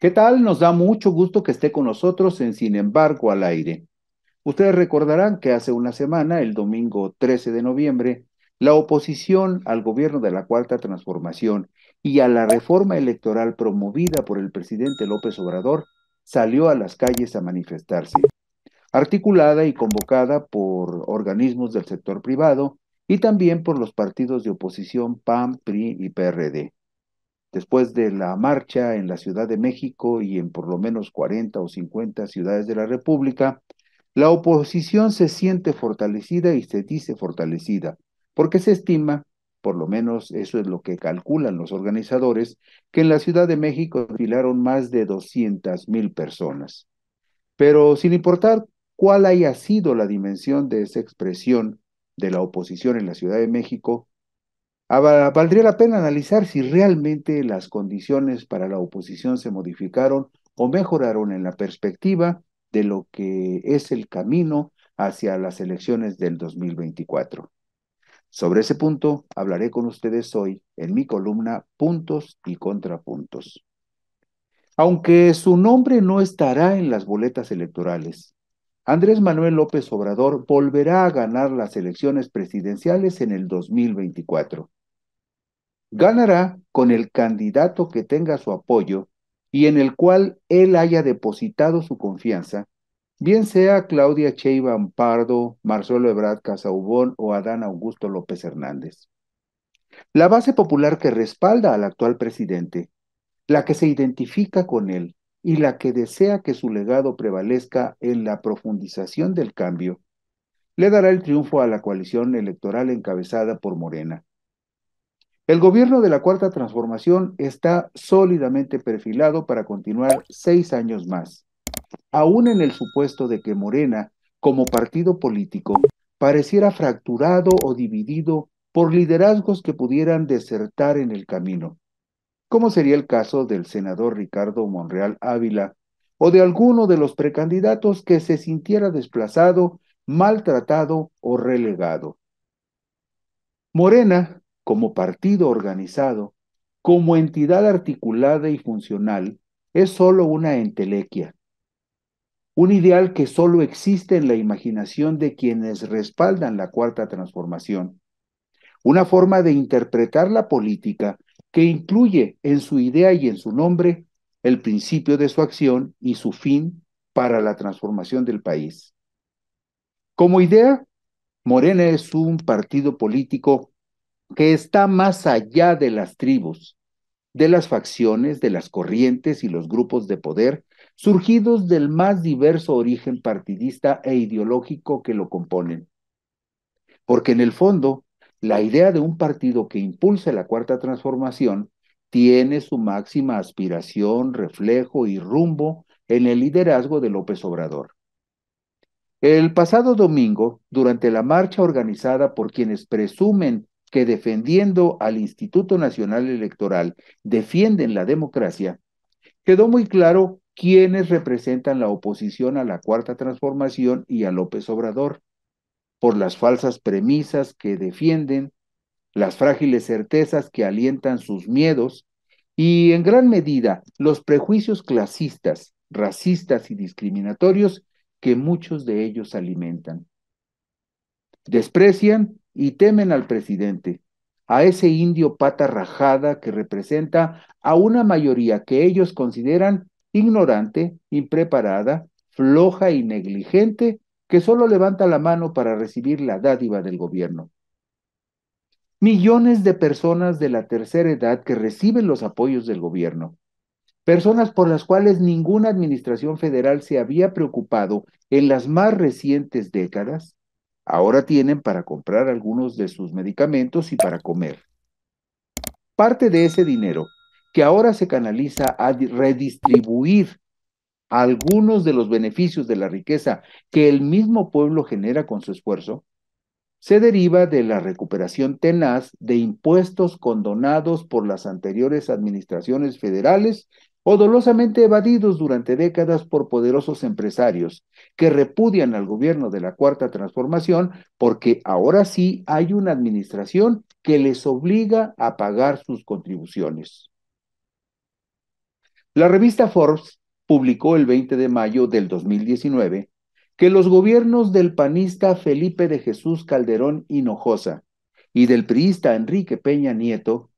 ¿Qué tal? Nos da mucho gusto que esté con nosotros en Sin embargo al aire. Ustedes recordarán que hace una semana, el domingo 13 de noviembre, la oposición al gobierno de la Cuarta Transformación y a la reforma electoral promovida por el presidente López Obrador salió a las calles a manifestarse, articulada y convocada por organismos del sector privado y también por los partidos de oposición PAN, PRI y PRD. Después de la marcha en la Ciudad de México y en por lo menos 40 o 50 ciudades de la República, la oposición se siente fortalecida y se dice fortalecida, porque se estima, por lo menos eso es lo que calculan los organizadores, que en la Ciudad de México desfilaron más de 200 mil personas. Pero sin importar cuál haya sido la dimensión de esa expresión de la oposición en la Ciudad de México, Ah, valdría la pena analizar si realmente las condiciones para la oposición se modificaron o mejoraron en la perspectiva de lo que es el camino hacia las elecciones del 2024. Sobre ese punto hablaré con ustedes hoy en mi columna Puntos y Contrapuntos. Aunque su nombre no estará en las boletas electorales, Andrés Manuel López Obrador volverá a ganar las elecciones presidenciales en el 2024 ganará con el candidato que tenga su apoyo y en el cual él haya depositado su confianza, bien sea Claudia Sheinbaum Pardo, Marcelo Ebrard Casaubón o Adán Augusto López Hernández. La base popular que respalda al actual presidente, la que se identifica con él y la que desea que su legado prevalezca en la profundización del cambio, le dará el triunfo a la coalición electoral encabezada por Morena el gobierno de la Cuarta Transformación está sólidamente perfilado para continuar seis años más, aún en el supuesto de que Morena, como partido político, pareciera fracturado o dividido por liderazgos que pudieran desertar en el camino, como sería el caso del senador Ricardo Monreal Ávila o de alguno de los precandidatos que se sintiera desplazado, maltratado o relegado. Morena, como partido organizado, como entidad articulada y funcional, es sólo una entelequia, un ideal que sólo existe en la imaginación de quienes respaldan la cuarta transformación, una forma de interpretar la política que incluye en su idea y en su nombre el principio de su acción y su fin para la transformación del país. Como idea, Morena es un partido político que está más allá de las tribus, de las facciones, de las corrientes y los grupos de poder, surgidos del más diverso origen partidista e ideológico que lo componen. Porque en el fondo, la idea de un partido que impulse la cuarta transformación tiene su máxima aspiración, reflejo y rumbo en el liderazgo de López Obrador. El pasado domingo, durante la marcha organizada por quienes presumen que defendiendo al Instituto Nacional Electoral defienden la democracia, quedó muy claro quiénes representan la oposición a la Cuarta Transformación y a López Obrador, por las falsas premisas que defienden, las frágiles certezas que alientan sus miedos y, en gran medida, los prejuicios clasistas, racistas y discriminatorios que muchos de ellos alimentan. Desprecian y temen al presidente, a ese indio pata rajada que representa a una mayoría que ellos consideran ignorante, impreparada, floja y negligente, que solo levanta la mano para recibir la dádiva del gobierno. Millones de personas de la tercera edad que reciben los apoyos del gobierno, personas por las cuales ninguna administración federal se había preocupado en las más recientes décadas, Ahora tienen para comprar algunos de sus medicamentos y para comer. Parte de ese dinero, que ahora se canaliza a redistribuir algunos de los beneficios de la riqueza que el mismo pueblo genera con su esfuerzo, se deriva de la recuperación tenaz de impuestos condonados por las anteriores administraciones federales o evadidos durante décadas por poderosos empresarios que repudian al gobierno de la Cuarta Transformación porque ahora sí hay una administración que les obliga a pagar sus contribuciones. La revista Forbes publicó el 20 de mayo del 2019 que los gobiernos del panista Felipe de Jesús Calderón Hinojosa y del priista Enrique Peña Nieto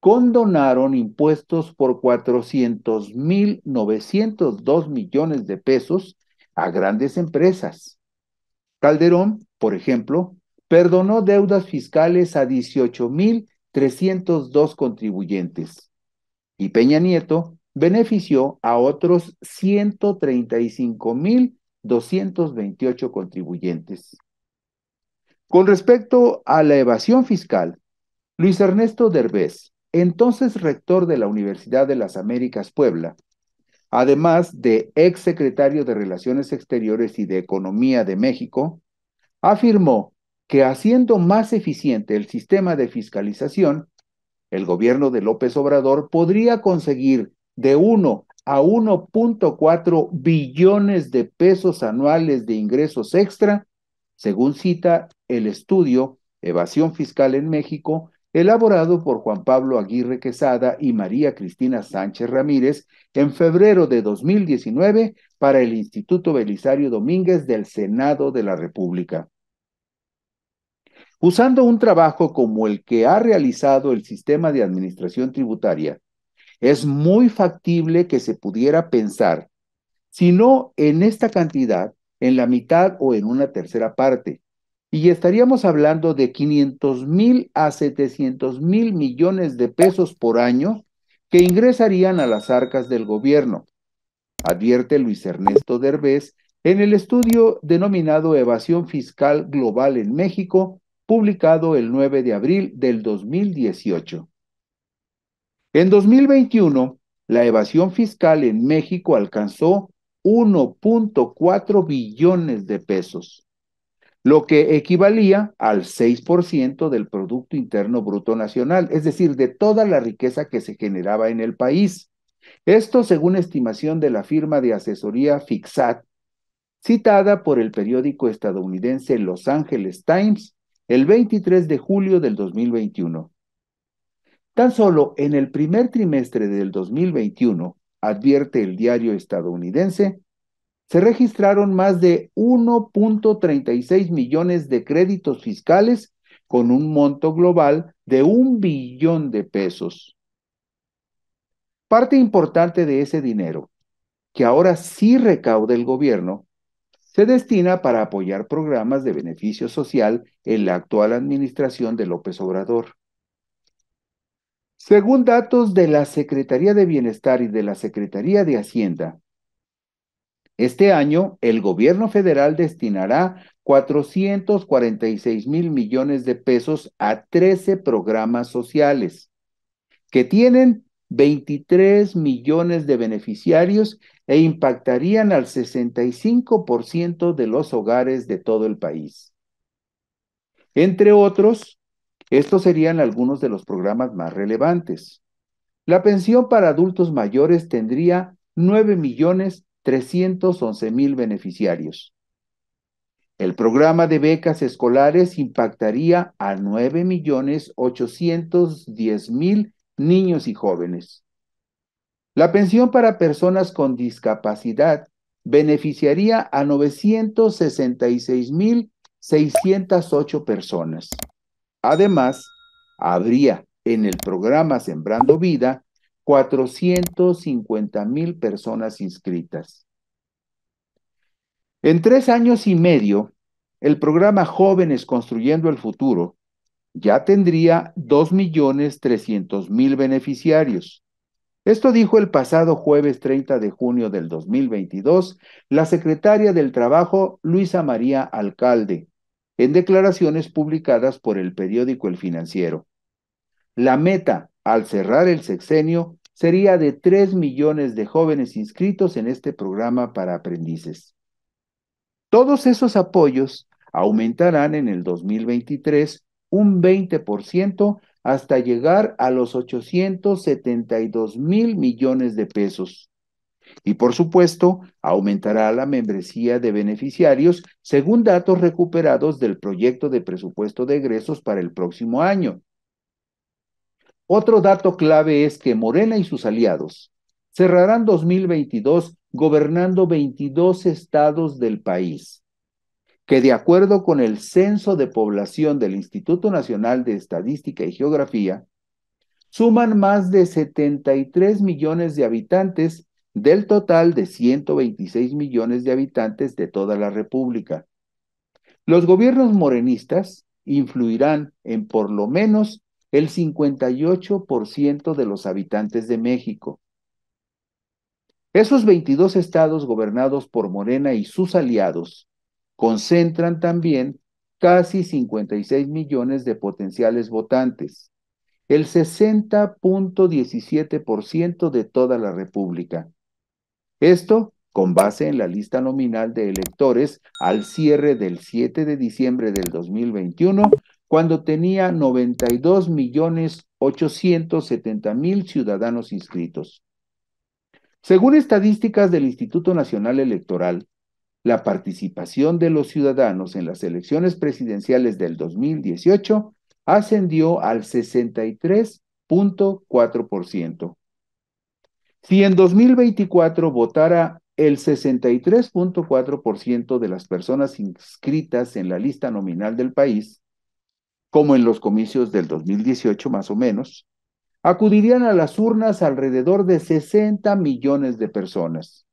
condonaron impuestos por 400.902 millones de pesos a grandes empresas. Calderón, por ejemplo, perdonó deudas fiscales a 18.302 contribuyentes y Peña Nieto benefició a otros 135.228 contribuyentes. Con respecto a la evasión fiscal, Luis Ernesto Derbez entonces rector de la Universidad de las Américas Puebla, además de ex secretario de Relaciones Exteriores y de Economía de México, afirmó que haciendo más eficiente el sistema de fiscalización, el gobierno de López Obrador podría conseguir de 1 a 1.4 billones de pesos anuales de ingresos extra, según cita el estudio Evasión Fiscal en México, elaborado por Juan Pablo Aguirre Quesada y María Cristina Sánchez Ramírez en febrero de 2019 para el Instituto Belisario Domínguez del Senado de la República. Usando un trabajo como el que ha realizado el sistema de administración tributaria, es muy factible que se pudiera pensar, si no en esta cantidad, en la mitad o en una tercera parte, y estaríamos hablando de 500 mil a 700 mil millones de pesos por año que ingresarían a las arcas del gobierno, advierte Luis Ernesto Derbez en el estudio denominado Evasión Fiscal Global en México, publicado el 9 de abril del 2018. En 2021, la evasión fiscal en México alcanzó 1.4 billones de pesos lo que equivalía al 6% del Producto Interno Bruto Nacional, es decir, de toda la riqueza que se generaba en el país. Esto según estimación de la firma de asesoría Fixat, citada por el periódico estadounidense Los Angeles Times el 23 de julio del 2021. Tan solo en el primer trimestre del 2021, advierte el diario estadounidense, se registraron más de 1.36 millones de créditos fiscales con un monto global de un billón de pesos. Parte importante de ese dinero, que ahora sí recauda el gobierno, se destina para apoyar programas de beneficio social en la actual administración de López Obrador. Según datos de la Secretaría de Bienestar y de la Secretaría de Hacienda, este año, el gobierno federal destinará 446 mil millones de pesos a 13 programas sociales que tienen 23 millones de beneficiarios e impactarían al 65% de los hogares de todo el país. Entre otros, estos serían algunos de los programas más relevantes. La pensión para adultos mayores tendría 9 millones 311 mil beneficiarios. El programa de becas escolares impactaría a millones mil niños y jóvenes. La pensión para personas con discapacidad beneficiaría a mil 608 personas. Además, habría en el programa Sembrando Vida 450 mil personas inscritas. En tres años y medio, el programa Jóvenes Construyendo el Futuro ya tendría 2.300.000 beneficiarios. Esto dijo el pasado jueves 30 de junio del 2022 la secretaria del Trabajo, Luisa María Alcalde, en declaraciones publicadas por el periódico El Financiero. La meta al cerrar el sexenio, sería de 3 millones de jóvenes inscritos en este programa para aprendices. Todos esos apoyos aumentarán en el 2023 un 20% hasta llegar a los 872 mil millones de pesos. Y por supuesto, aumentará la membresía de beneficiarios según datos recuperados del proyecto de presupuesto de egresos para el próximo año, otro dato clave es que Morena y sus aliados cerrarán 2022 gobernando 22 estados del país, que de acuerdo con el censo de población del Instituto Nacional de Estadística y Geografía, suman más de 73 millones de habitantes del total de 126 millones de habitantes de toda la República. Los gobiernos morenistas influirán en por lo menos el 58% de los habitantes de México. Esos 22 estados gobernados por Morena y sus aliados concentran también casi 56 millones de potenciales votantes, el 60.17% de toda la República. Esto con base en la lista nominal de electores al cierre del 7 de diciembre del 2021 cuando tenía 92.870.000 millones mil ciudadanos inscritos. Según estadísticas del Instituto Nacional Electoral, la participación de los ciudadanos en las elecciones presidenciales del 2018 ascendió al 63.4%. Si en 2024 votara el 63.4% de las personas inscritas en la lista nominal del país, como en los comicios del 2018 más o menos, acudirían a las urnas alrededor de 60 millones de personas.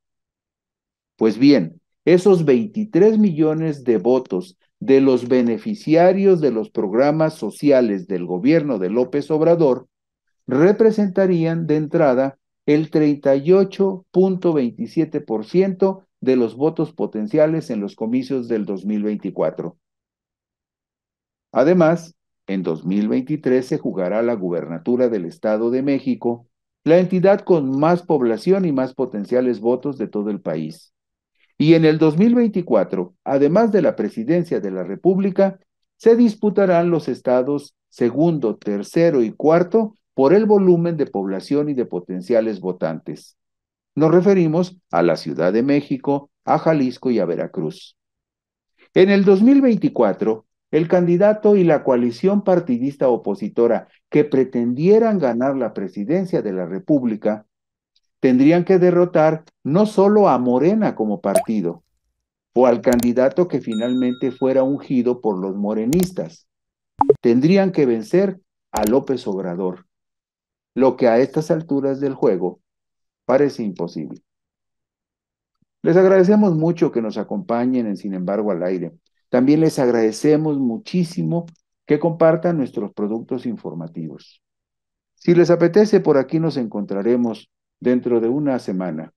Pues bien, esos 23 millones de votos de los beneficiarios de los programas sociales del gobierno de López Obrador representarían de entrada el 38.27% de los votos potenciales en los comicios del 2024. Además, en 2023 se jugará la gubernatura del Estado de México, la entidad con más población y más potenciales votos de todo el país. Y en el 2024, además de la presidencia de la República, se disputarán los estados segundo, tercero y cuarto por el volumen de población y de potenciales votantes. Nos referimos a la Ciudad de México, a Jalisco y a Veracruz. En el 2024, el candidato y la coalición partidista opositora que pretendieran ganar la presidencia de la República tendrían que derrotar no solo a Morena como partido, o al candidato que finalmente fuera ungido por los morenistas. Tendrían que vencer a López Obrador, lo que a estas alturas del juego parece imposible. Les agradecemos mucho que nos acompañen en Sin embargo al aire. También les agradecemos muchísimo que compartan nuestros productos informativos. Si les apetece, por aquí nos encontraremos dentro de una semana.